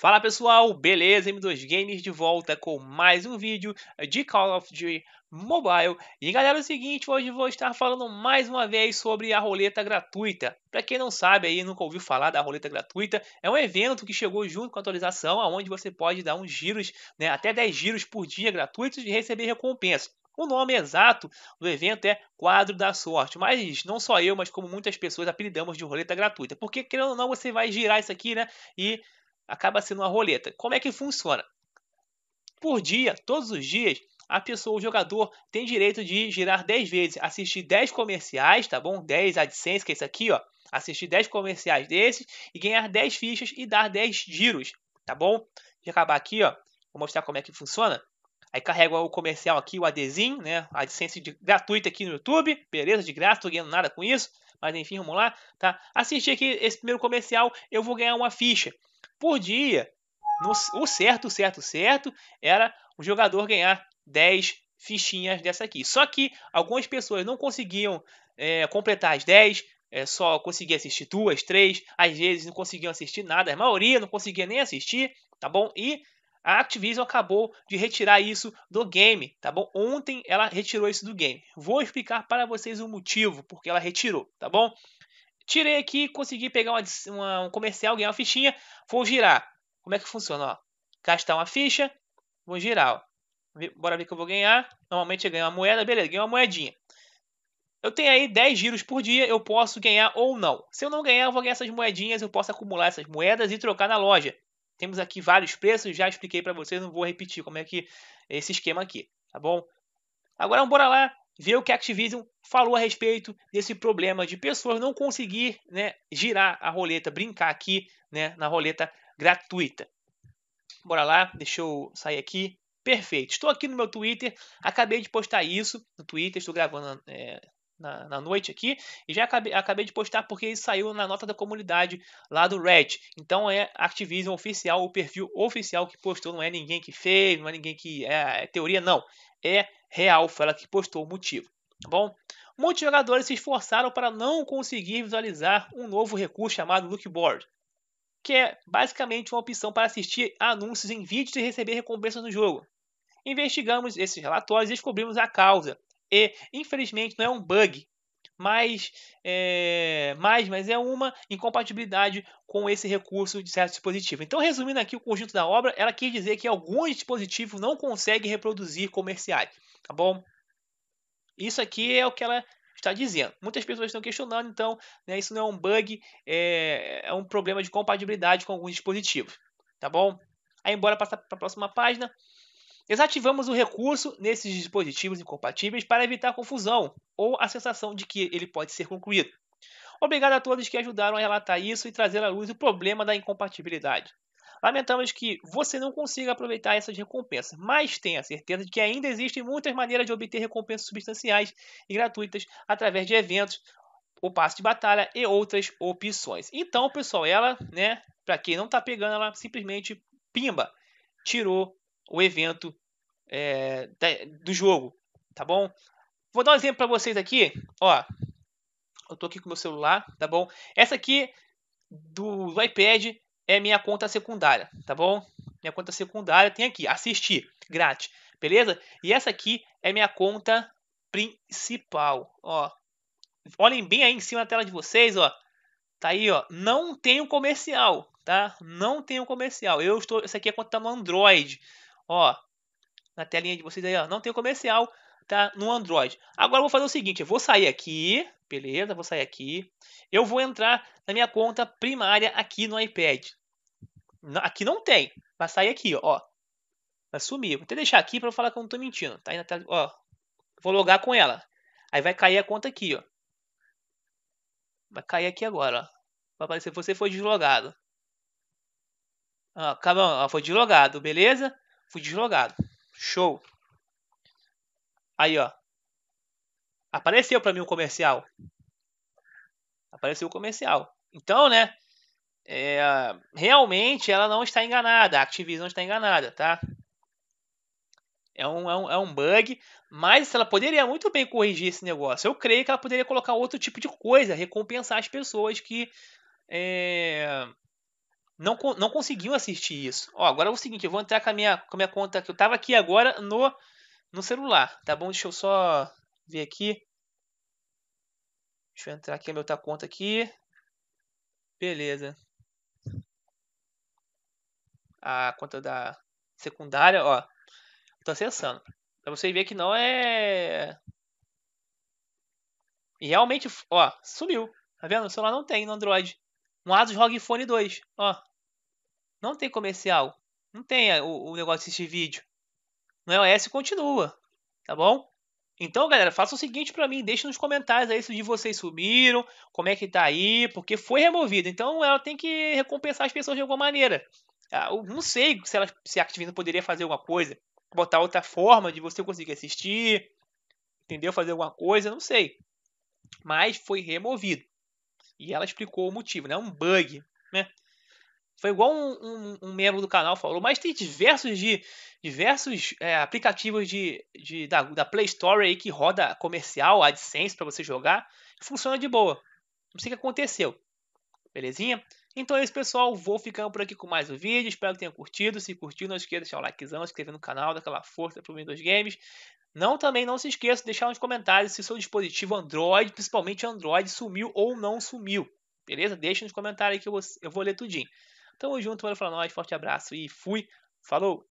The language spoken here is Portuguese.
Fala pessoal, beleza? M2 Games de volta com mais um vídeo de Call of Duty Mobile. E galera, é o seguinte, hoje vou estar falando mais uma vez sobre a roleta gratuita. Para quem não sabe aí, nunca ouviu falar da roleta gratuita, é um evento que chegou junto com a atualização, aonde você pode dar uns giros, né, até 10 giros por dia gratuitos e receber recompensa. O nome exato do evento é Quadro da Sorte, mas não só eu, mas como muitas pessoas apelidamos de roleta gratuita, porque querendo ou não você vai girar isso aqui, né, e acaba sendo uma roleta. Como é que funciona? Por dia, todos os dias, a pessoa, o jogador, tem direito de girar 10 vezes, assistir 10 comerciais, tá bom? 10 AdSense, que é isso aqui, ó. Assistir 10 comerciais desses e ganhar 10 fichas e dar 10 giros, tá bom? Deixa acabar aqui, ó. Vou mostrar como é que funciona. Aí carrega o comercial aqui, o adzinho, né? A AdSense gratuita aqui no YouTube, beleza? De graça, tô ganhando nada com isso. Mas enfim, vamos lá, tá? Assistir aqui esse primeiro comercial, eu vou ganhar uma ficha por dia. No, o certo, certo, certo era o jogador ganhar 10 fichinhas dessa aqui. Só que algumas pessoas não conseguiam é, completar as 10, é, eh, só conseguia assistir duas, três, às vezes não conseguiam assistir nada, a maioria não conseguia nem assistir, tá bom? E a Activision acabou de retirar isso do game, tá bom? Ontem ela retirou isso do game. Vou explicar para vocês o motivo porque ela retirou, tá bom? Tirei aqui, consegui pegar uma, uma, um comercial, ganhar uma fichinha, vou girar. Como é que funciona? Ó, gastar uma ficha, vou girar. Ó. Bora ver que eu vou ganhar. Normalmente eu ganho uma moeda, beleza, ganho uma moedinha. Eu tenho aí 10 giros por dia, eu posso ganhar ou não. Se eu não ganhar, eu vou ganhar essas moedinhas, eu posso acumular essas moedas e trocar na loja. Temos aqui vários preços, já expliquei para vocês, não vou repetir como é que é esse esquema aqui, tá bom? Agora bora lá ver o que a Activision falou a respeito desse problema de pessoas não conseguir né, girar a roleta, brincar aqui né, na roleta gratuita. Bora lá, deixa eu sair aqui. Perfeito. Estou aqui no meu Twitter, acabei de postar isso no Twitter, estou gravando é, na, na, noite aqui e já acabei, acabei de postar porque saiu na nota da comunidade lá do Red. Então é Activision oficial, o perfil oficial que postou, não é ninguém que fez, não é ninguém que é, é teoria, não. É real, foi ela que postou o motivo. Tá bom? Muitos jogadores se esforçaram para não conseguir visualizar um novo recurso chamado Lookboard, que é basicamente uma opção para assistir anúncios em vídeos e receber recompensas no jogo. Investigamos esses relatórios e descobrimos a causa. E, infelizmente, não é um bug, mais, é, mais, mas é uma incompatibilidade com esse recurso de certo dispositivo. Então, resumindo aqui o conjunto da obra, ela quis dizer que alguns dispositivos não conseguem reproduzir comerciais, tá bom? Isso aqui é o que ela está dizendo. Muitas pessoas estão questionando, então, né, isso não é um bug, é, é um problema de compatibilidade com alguns dispositivos, tá bom? Aí, embora para a próxima página, Desativamos o recurso nesses dispositivos incompatíveis para evitar confusão ou a sensação de que ele pode ser concluído. Obrigado a todos que ajudaram a relatar isso e trazer à luz o problema da incompatibilidade. Lamentamos que você não consiga aproveitar essas recompensas, mas tenha certeza de que ainda existem muitas maneiras de obter recompensas substanciais e gratuitas através de eventos, o passe de batalha e outras opções. Então, pessoal, ela, né, para quem não está pegando, ela simplesmente pimba, tirou o evento é, do jogo, tá bom? Vou dar um exemplo para vocês aqui, ó. Eu tô aqui com meu celular, tá bom? Essa aqui do, do iPad é minha conta secundária, tá bom? Minha conta secundária tem aqui, assistir, grátis, beleza? E essa aqui é minha conta principal, ó. Olhem bem aí em cima da tela de vocês, ó. Tá aí, ó. Não tem o comercial, tá? Não tem o comercial. Eu estou, isso aqui é conta no Android, Ó, na telinha de vocês aí, ó, não tem comercial, tá? No Android. Agora eu vou fazer o seguinte, eu vou sair aqui, beleza? Vou sair aqui. Eu vou entrar na minha conta primária aqui no iPad. Aqui não tem, vai sair aqui, ó. Vai sumir. Vou até deixar aqui para falar que eu não tô mentindo. Tá aí na tela, ó. Vou logar com ela. Aí vai cair a conta aqui, ó. Vai cair aqui agora, ó. Vai aparecer você foi deslogado. Ah, acabou, ó, foi deslogado, beleza? Fui deslogado. Show. Aí, ó. Apareceu para mim um comercial. Apareceu o comercial. Então, né? É, realmente ela não está enganada. A Activision não está enganada, tá? É um, é, um, é um bug, mas ela poderia muito bem corrigir esse negócio. Eu creio que ela poderia colocar outro tipo de coisa, recompensar as pessoas que é, não, não conseguiu assistir isso. Ó, agora é o seguinte, eu vou entrar com a minha, com a minha conta que eu tava aqui agora no, no celular, tá bom? Deixa eu só ver aqui. Deixa eu entrar aqui a minha outra conta aqui. Beleza. A conta da secundária, ó. Tô acessando. Pra você ver que não é... E realmente, ó, sumiu. Tá vendo? O celular não tem no Android um Asus ROG Phone 2. Ó, não tem comercial. Não tem é, o, o negócio de assistir vídeo. No iOS continua. Tá bom? Então, galera, faça o seguinte para mim, deixe nos comentários aí se de vocês sumiram, como é que tá aí, porque foi removido. Então, ela tem que recompensar as pessoas de alguma maneira. Ah, eu não sei se, ela, se a Activision poderia fazer alguma coisa, botar outra forma de você conseguir assistir, entendeu? Fazer alguma coisa, não sei. Mas foi removido. E ela explicou o motivo, né? Um bug, né? Foi igual um, um, um membro do canal falou, mas tem diversos de diversos é, aplicativos de, de da, da, Play Store aí que roda comercial, AdSense para você jogar, funciona de boa. Não sei o que aconteceu. Belezinha? Então é isso, pessoal. Vou ficando por aqui com mais um vídeo. Espero que tenham curtido. Se curtiu, não esqueça de deixar o likezão, se inscrever no canal, daquela aquela força para o Windows Games. Não também não se esqueça de deixar nos comentários se seu dispositivo Android, principalmente Android, sumiu ou não sumiu. Beleza? Deixa nos comentários aí que eu vou, eu vou ler tudinho. Tamo junto, valeu, falou nós, forte abraço e fui. Falou!